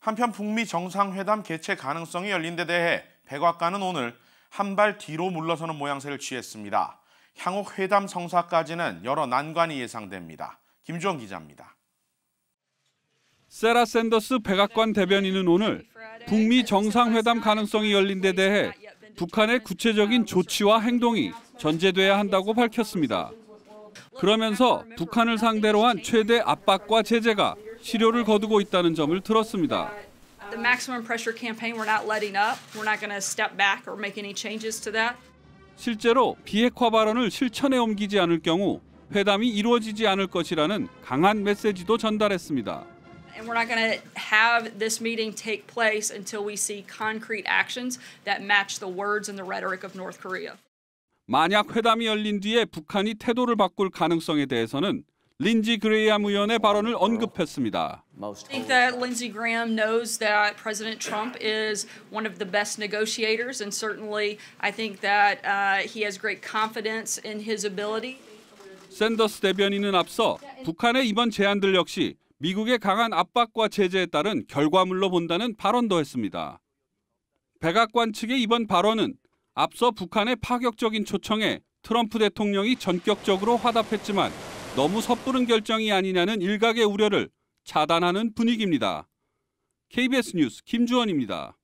한편 북미 정상회담 개최 가능성이 열린 데 대해 백악관은 오늘 한 발 뒤로 물러서는 모양새를 취했습니다. 향후 회담 성사까지는 여러 난관이 예상됩니다. 김주원 기자입니다. 세라 샌더스 백악관 대변인은 오늘 북미 정상회담 가능성이 열린 데 대해 북한의 구체적인 조치와 행동이 전제돼야 한다고 밝혔습니다. 그러면서 북한을 상대로 한 최대 압박과 제재가 실효를 거두고 있다는 점을 들었습니다. The maximum pressure campaign we're not letting up. We're not going to step back or make any changes to that. 실제로 비핵화 발언을 실천에 옮기지 않을 경우 회담이 이루어지지 않을 것이라는 강한 메시지도 전달했습니다. And we're not going to have this meeting take place until we see concrete actions that match the words and the rhetoric of North Korea. 만약 회담이 열린 뒤에 북한이 태도를 바꿀 가능성에 대해서는 린지 그레이엄 의원의 발언을 언급했습니다. I think that Lindsey Graham knows that President Trump is one of the best negotiators, and certainly I think that uh, he has great confidence in his ability. 샌더스 대변인은 앞서 북한의 이번 제안들 역시 미국의 강한 압박과 제재에 따른 결과물로 본다는 발언도 했습니다. 백악관 측의 이번 발언은 앞서 북한의 파격적인 초청에 트럼프 대통령이 전격적으로 화답했지만 너무 섣부른 결정이 아니냐는 일각의 우려를 차단하는 분위기입니다. KBS 뉴스 김주원입니다.